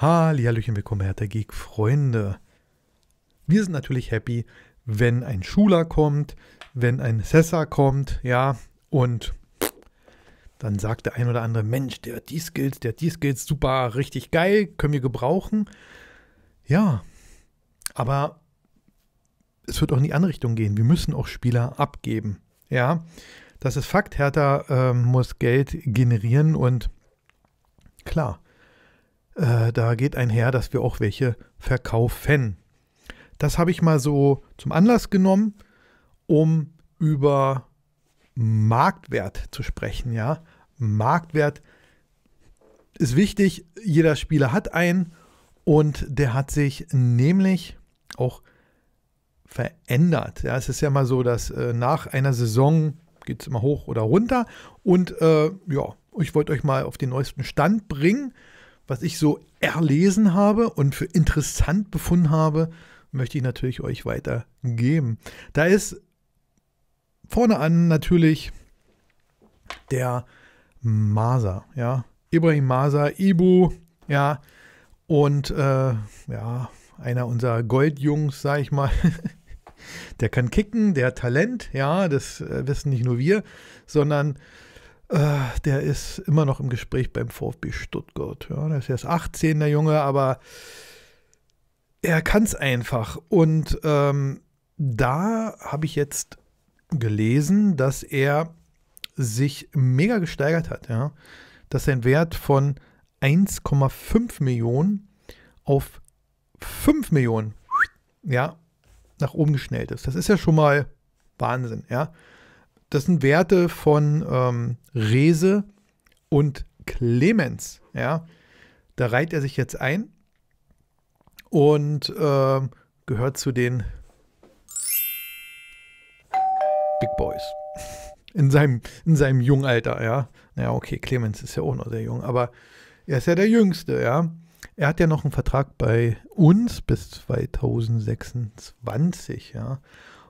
Hallihallöchen, willkommen, Hertha Geek, Freunde. Wir sind natürlich happy, wenn ein Schuler kommt, wenn ein Sessa kommt, ja, und dann sagt der ein oder andere, Mensch, der hat die Skills, der hat die Skills, super, richtig geil, können wir gebrauchen. Ja, aber es wird auch in die andere Richtung gehen. Wir müssen auch Spieler abgeben, ja. Das ist Fakt, Hertha äh, muss Geld generieren und klar, äh, da geht einher, dass wir auch welche verkaufen. Das habe ich mal so zum Anlass genommen, um über Marktwert zu sprechen. Ja? Marktwert ist wichtig. Jeder Spieler hat einen und der hat sich nämlich auch verändert. Ja, es ist ja mal so, dass äh, nach einer Saison geht es immer hoch oder runter. Und äh, ja, ich wollte euch mal auf den neuesten Stand bringen was ich so erlesen habe und für interessant befunden habe, möchte ich natürlich euch weitergeben. Da ist vorne an natürlich der Maser, ja. Ibrahim Maser, Ibu, ja. Und äh, ja, einer unserer Goldjungs, sag ich mal. der kann kicken, der hat Talent, ja, das äh, wissen nicht nur wir, sondern äh, der ist immer noch im Gespräch beim VfB Stuttgart. Ja, der ist erst 18, der Junge, aber er kann es einfach. Und ähm, da habe ich jetzt gelesen, dass er sich mega gesteigert hat, ja? dass sein Wert von 1,5 Millionen auf 5 Millionen ja, nach oben geschnellt ist. Das ist ja schon mal Wahnsinn, ja das sind Werte von ähm, Rese und Clemens. Ja? Da reiht er sich jetzt ein und äh, gehört zu den Big Boys. In seinem, in seinem jungen ja. Naja, okay, Clemens ist ja auch noch sehr jung, aber er ist ja der Jüngste, ja. Er hat ja noch einen Vertrag bei uns bis 2026, ja.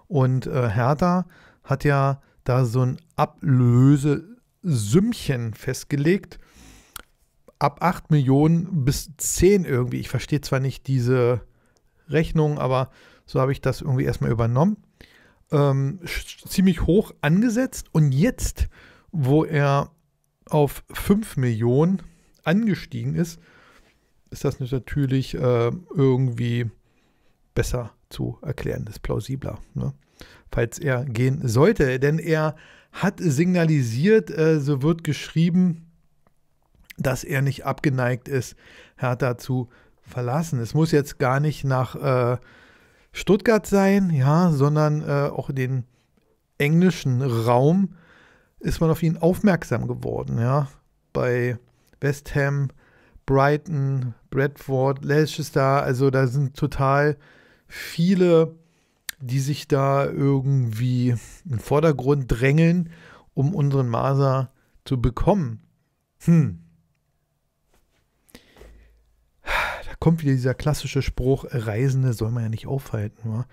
Und äh, Hertha hat ja da so ein Ablösesümmchen festgelegt. Ab 8 Millionen bis 10 irgendwie. Ich verstehe zwar nicht diese Rechnung, aber so habe ich das irgendwie erstmal übernommen. Ähm, ziemlich hoch angesetzt und jetzt, wo er auf 5 Millionen angestiegen ist, ist das natürlich äh, irgendwie besser zu erklären, ist plausibler. Ne? falls er gehen sollte. Denn er hat signalisiert, äh, so wird geschrieben, dass er nicht abgeneigt ist, Hertha zu verlassen. Es muss jetzt gar nicht nach äh, Stuttgart sein, ja, sondern äh, auch den englischen Raum ist man auf ihn aufmerksam geworden, ja. Bei West Ham, Brighton, Bradford, Leicester, also da sind total viele die sich da irgendwie im Vordergrund drängeln, um unseren Maser zu bekommen. Hm. Da kommt wieder dieser klassische Spruch, Reisende soll man ja nicht aufhalten. Wa?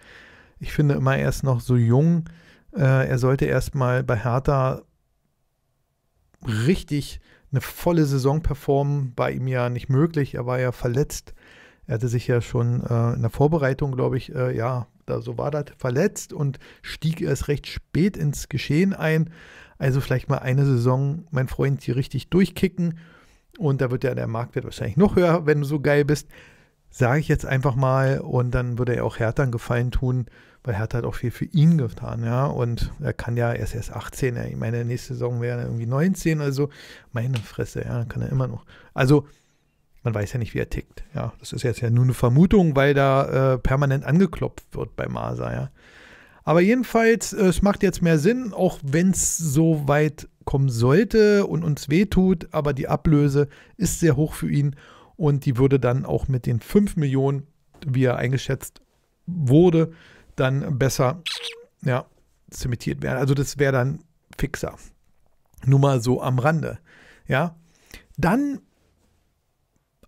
Ich finde immer erst noch so jung, äh, er sollte erst mal bei Hertha richtig eine volle Saison performen, war ihm ja nicht möglich, er war ja verletzt. Er hatte sich ja schon äh, in der Vorbereitung, glaube ich, äh, ja, da so war das, verletzt und stieg erst recht spät ins Geschehen ein. Also vielleicht mal eine Saison, mein Freund, hier richtig durchkicken. Und da wird ja der Marktwert wahrscheinlich noch höher, wenn du so geil bist. Sage ich jetzt einfach mal. Und dann würde er auch Hertha einen Gefallen tun, weil Hertha hat auch viel für ihn getan. ja. Und er kann ja erst erst 18. Ich meine, nächste Saison wäre er irgendwie 19. Also meine Fresse, ja, kann er immer noch. Also man weiß ja nicht, wie er tickt. Ja, das ist jetzt ja nur eine Vermutung, weil da äh, permanent angeklopft wird bei Masa, ja. Aber jedenfalls, äh, es macht jetzt mehr Sinn, auch wenn es so weit kommen sollte und uns wehtut, aber die Ablöse ist sehr hoch für ihn und die würde dann auch mit den 5 Millionen, wie er eingeschätzt wurde, dann besser ja, zementiert werden. Also das wäre dann fixer. Nur mal so am Rande. Ja. Dann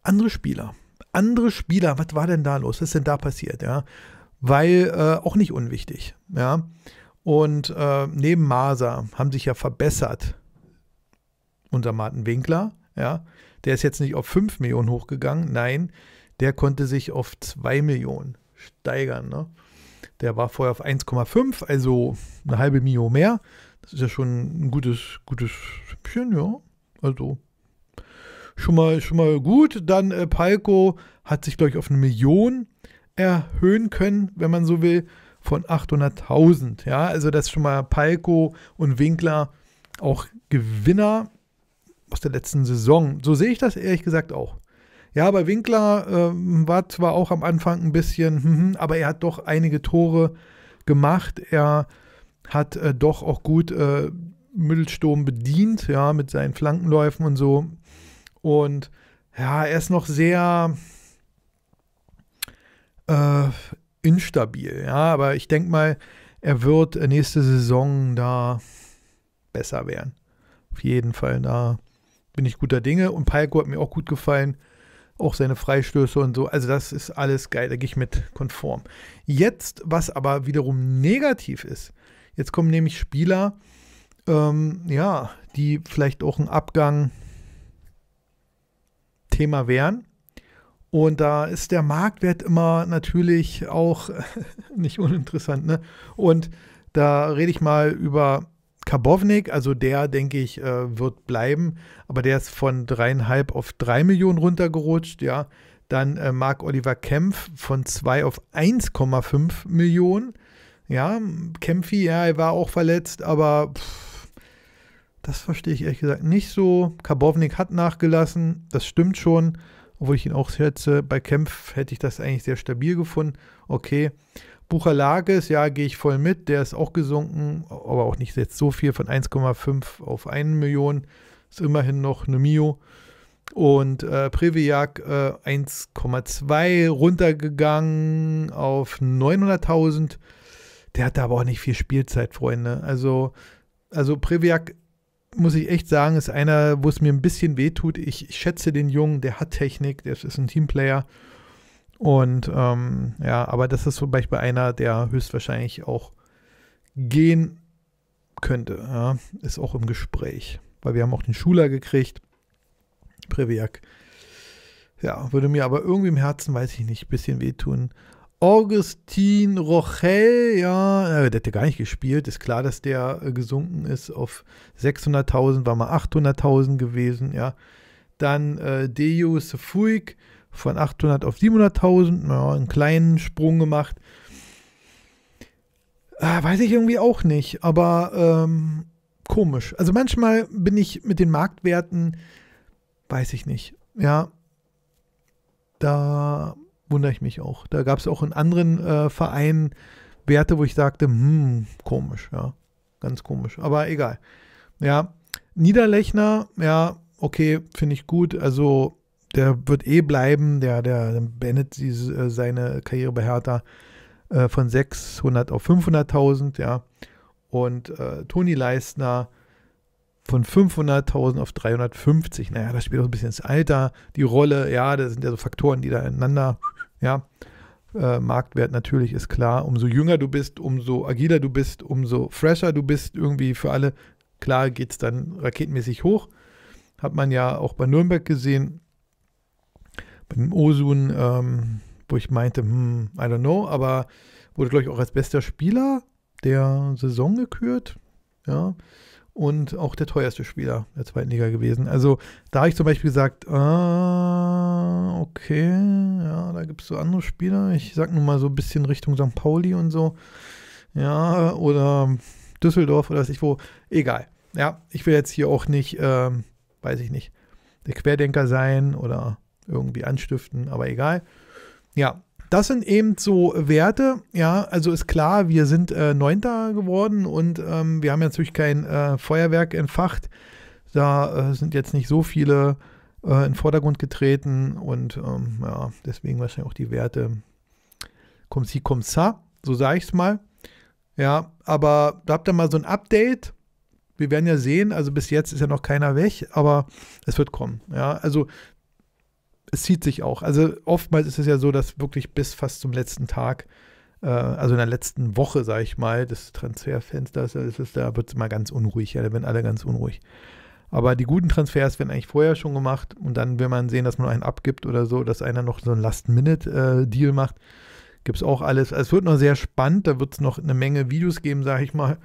andere Spieler. Andere Spieler, was war denn da los? Was ist denn da passiert? Ja, weil äh, auch nicht unwichtig. Ja, und äh, neben Maser haben sich ja verbessert unser Martin Winkler. Ja, der ist jetzt nicht auf 5 Millionen hochgegangen, nein, der konnte sich auf 2 Millionen steigern. Ne? Der war vorher auf 1,5, also eine halbe Mio mehr. Das ist ja schon ein gutes, gutes Schüppchen, ja. Also schon mal, schon mal gut. Dann äh, Palco hat sich, glaube ich, auf eine Million erhöhen können, wenn man so will, von 800.000. Ja, also das ist schon mal Palco und Winkler auch Gewinner aus der letzten Saison. So sehe ich das ehrlich gesagt auch. Ja, bei Winkler äh, war zwar auch am Anfang ein bisschen, hm, hm, aber er hat doch einige Tore gemacht. Er hat äh, doch auch gut äh, Mittelsturm bedient, ja, mit seinen Flankenläufen und so. Und ja, er ist noch sehr äh, instabil, ja, aber ich denke mal, er wird nächste Saison da besser werden. Auf jeden Fall, da bin ich guter Dinge. Und Palko hat mir auch gut gefallen. Auch seine Freistöße und so. Also, das ist alles geil, da gehe ich mit konform. Jetzt, was aber wiederum negativ ist, jetzt kommen nämlich Spieler, ähm, ja, die vielleicht auch einen Abgang Thema wären. Und da ist der Marktwert immer natürlich auch nicht uninteressant. Ne? Und da rede ich mal über Karbovnik, also der, denke ich, äh, wird bleiben, aber der ist von dreieinhalb auf drei Millionen runtergerutscht, ja. Dann äh, Marc Oliver Kempf von zwei auf 1,5 Millionen. Ja, Kempfi, ja, er war auch verletzt, aber pff, das verstehe ich ehrlich gesagt nicht so. Karbovnik hat nachgelassen, das stimmt schon, obwohl ich ihn auch schätze. Bei Kempf hätte ich das eigentlich sehr stabil gefunden. Okay. Bucher Lages, ja, gehe ich voll mit. Der ist auch gesunken, aber auch nicht jetzt so viel von 1,5 auf 1 Million. Ist immerhin noch eine Mio. Und äh, Previak äh, 1,2 runtergegangen auf 900.000. Der hatte aber auch nicht viel Spielzeit, Freunde. Also, also Previak muss ich echt sagen, ist einer, wo es mir ein bisschen wehtut. Ich, ich schätze den Jungen, der hat Technik, der ist ein Teamplayer. Und ähm, ja, aber das ist zum Beispiel einer, der höchstwahrscheinlich auch gehen könnte. Ja. Ist auch im Gespräch. Weil wir haben auch den Schuler gekriegt. Previak. Ja, würde mir aber irgendwie im Herzen, weiß ich nicht, ein bisschen wehtun. Augustin Rochel, ja, äh, der hat ja gar nicht gespielt. Ist klar, dass der äh, gesunken ist auf 600.000, war mal 800.000 gewesen, ja. Dann äh, Deus Fuig von 800 auf 700.000, ja, einen kleinen Sprung gemacht. Äh, weiß ich irgendwie auch nicht, aber ähm, komisch. Also manchmal bin ich mit den Marktwerten, weiß ich nicht, ja. Da wundere ich mich auch. Da gab es auch in anderen äh, Vereinen Werte, wo ich sagte, hm, komisch, ja. Ganz komisch. Aber egal. Ja. Niederlechner, ja, okay, finde ich gut. Also der wird eh bleiben, der, der beendet diese, äh, seine Karriere bei Hertha äh, von 600 auf 500.000, ja. Und äh, Toni Leistner von 500.000 auf 350. Naja, das spielt auch ein bisschen das Alter, die Rolle, ja, das sind ja so Faktoren, die da ineinander ja, äh, Marktwert natürlich ist klar. Umso jünger du bist, umso agiler du bist, umso fresher du bist, irgendwie für alle. Klar geht es dann raketenmäßig hoch. Hat man ja auch bei Nürnberg gesehen, bei dem Osun, ähm, wo ich meinte, hm, I don't know, aber wurde, glaube ich, auch als bester Spieler der Saison gekürt. Ja, und auch der teuerste Spieler der zweiten Liga gewesen. Also da habe ich zum Beispiel gesagt, ah, okay, ja, da gibt es so andere Spieler. Ich sage nur mal so ein bisschen Richtung St. Pauli und so. Ja, oder Düsseldorf oder was ich wo. Egal. Ja, ich will jetzt hier auch nicht, ähm, weiß ich nicht, der Querdenker sein oder irgendwie anstiften, aber egal. Ja, das sind eben so Werte, ja, also ist klar, wir sind äh, Neunter geworden und ähm, wir haben natürlich kein äh, Feuerwerk entfacht. Da äh, sind jetzt nicht so viele äh, in den Vordergrund getreten und ähm, ja, deswegen wahrscheinlich auch die Werte comme si, comme ça, so sage ich es mal. Ja, aber da habt ihr mal so ein Update. Wir werden ja sehen, also bis jetzt ist ja noch keiner weg, aber es wird kommen. Ja, also es zieht sich auch. Also oftmals ist es ja so, dass wirklich bis fast zum letzten Tag, äh, also in der letzten Woche, sage ich mal, des Transferfensters, äh, ist da wird es immer ganz unruhig. Ja, da werden alle ganz unruhig. Aber die guten Transfers werden eigentlich vorher schon gemacht und dann will man sehen, dass man einen abgibt oder so, dass einer noch so einen Last-Minute-Deal äh, macht. Gibt es auch alles. Also es wird noch sehr spannend, da wird es noch eine Menge Videos geben, sage ich mal.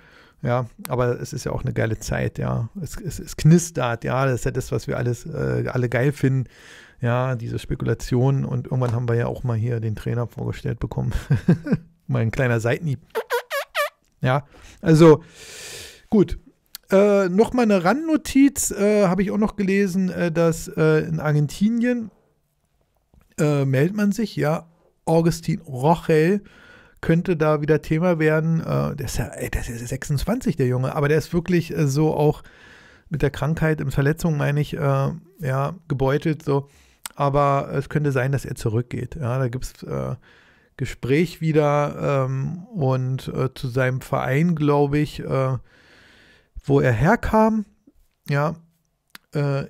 Ja, aber es ist ja auch eine geile Zeit, ja. Es, es, es knistert, ja. Das ist ja das, was wir alles, äh, alle geil finden. Ja, diese Spekulationen. Und irgendwann haben wir ja auch mal hier den Trainer vorgestellt bekommen. mal ein kleiner Seitenhieb. Ja, also gut. Äh, Nochmal eine Randnotiz äh, habe ich auch noch gelesen, äh, dass äh, in Argentinien äh, meldet man sich, ja, Augustin Rochel könnte da wieder Thema werden. Äh, der ist ja, ey, der ist 26, der Junge, aber der ist wirklich äh, so auch mit der Krankheit, in Verletzung meine ich, äh, ja, gebeutelt so. Aber es könnte sein, dass er zurückgeht. Ja, da gibt es äh, Gespräch wieder ähm, und äh, zu seinem Verein, glaube ich, äh, wo er herkam, ja, äh,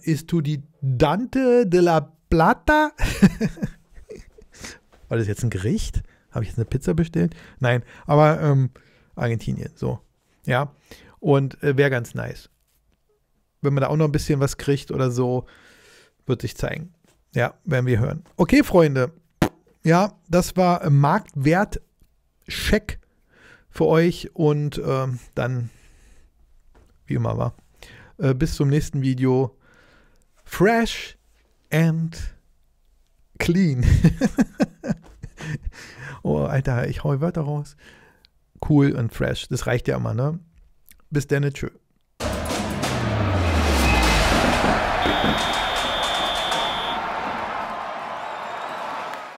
Dante de la Plata. War das jetzt ein Gericht? Habe ich jetzt eine Pizza bestellt? Nein, aber ähm, Argentinien, so. Ja. Und äh, wäre ganz nice. Wenn man da auch noch ein bisschen was kriegt oder so, wird sich zeigen. Ja, werden wir hören. Okay, Freunde. Ja, das war äh, Marktwertcheck für euch und äh, dann, wie immer war, äh, bis zum nächsten Video. Fresh and clean. oh, Alter, ich hau Wörter raus. Cool und fresh, das reicht ja immer, ne? Bis dann, tschüss.